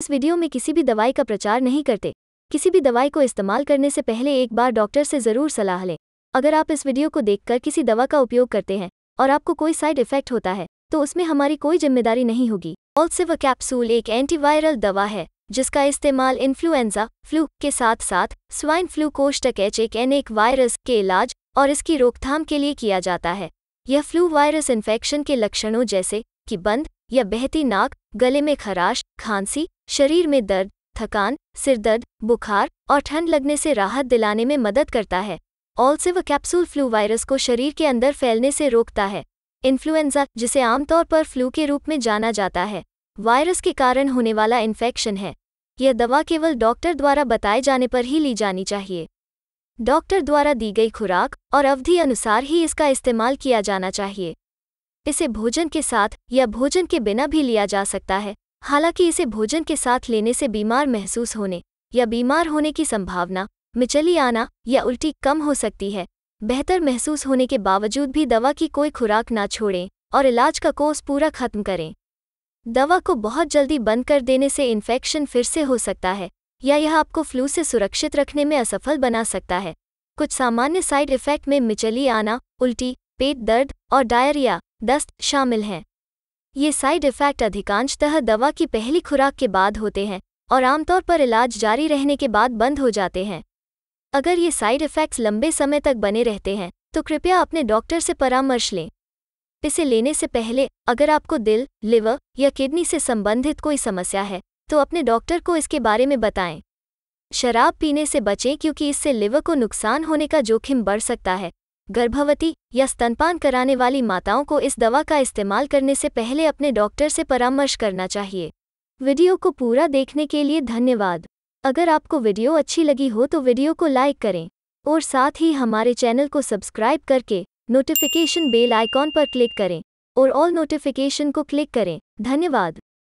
इस वीडियो में किसी भी दवाई का प्रचार नहीं करते किसी भी दवाई को इस्तेमाल करने से पहले एक बार डॉक्टर से ज़रूर सलाह लें अगर आप इस वीडियो को देखकर किसी दवा का उपयोग करते हैं और आपको कोई साइड इफेक्ट होता है तो उसमें हमारी कोई जिम्मेदारी नहीं होगी ऑल्सिव कैप्सूल एक एंटीवायरल दवा है जिसका इस्तेमाल इन्फ्लुएंजा फ्लू के साथ साथ स्वाइन फ्लू कोष्टक एच एक एन एक वायरस के इलाज और इसकी रोकथाम के लिए किया जाता है यह फ्लू वायरस इन्फेक्शन के लक्षणों जैसे कि बंद या बहती नाक गले में खराश खांसी शरीर में दर्द थकान सिरदर्द बुखार और ठंड लगने से राहत दिलाने में मदद करता है ऑल्सिव कैप्सूल फ्लू वायरस को शरीर के अंदर फैलने से रोकता है इन्फ्लुएंजा जिसे आमतौर पर फ्लू के रूप में जाना जाता है वायरस के कारण होने वाला इन्फेक्शन है यह दवा केवल डॉक्टर द्वारा बताए जाने पर ही ली जानी चाहिए डॉक्टर द्वारा दी गई खुराक और अवधि अनुसार ही इसका इस्तेमाल किया जाना चाहिए इसे भोजन के साथ या भोजन के बिना भी लिया जा सकता है हालांकि इसे भोजन के साथ लेने से बीमार महसूस होने या बीमार होने की संभावना मिचली आना या उल्टी कम हो सकती है बेहतर महसूस होने के बावजूद भी दवा की कोई खुराक ना छोड़ें और इलाज का कोर्स पूरा खत्म करें दवा को बहुत जल्दी बंद कर देने से इन्फेक्शन फिर से हो सकता है या यह आपको फ्लू से सुरक्षित रखने में असफल बना सकता है कुछ सामान्य साइड इफ़ेक्ट में मिचली आना उल्टी पेट दर्द और डायरिया दस्त शामिल हैं ये साइड इफ़ेक्ट अधिकांशतः दवा की पहली खुराक के बाद होते हैं और आमतौर पर इलाज जारी रहने के बाद बंद हो जाते हैं अगर ये साइड इफ़ेक्ट्स लंबे समय तक बने रहते हैं तो कृपया अपने डॉक्टर से परामर्श लें इसे लेने से पहले अगर आपको दिल लिवर या किडनी से संबंधित कोई समस्या है तो अपने डॉक्टर को इसके बारे में बताएं शराब पीने से बचें क्योंकि इससे लिवर को नुकसान होने का जोखिम बढ़ सकता है गर्भवती या स्तनपान कराने वाली माताओं को इस दवा का इस्तेमाल करने से पहले अपने डॉक्टर से परामर्श करना चाहिए वीडियो को पूरा देखने के लिए धन्यवाद अगर आपको वीडियो अच्छी लगी हो तो वीडियो को लाइक करें और साथ ही हमारे चैनल को सब्सक्राइब करके नोटिफिकेशन बेल आइकॉन पर क्लिक करें और ऑल नोटिफिकेशन को क्लिक करें धन्यवाद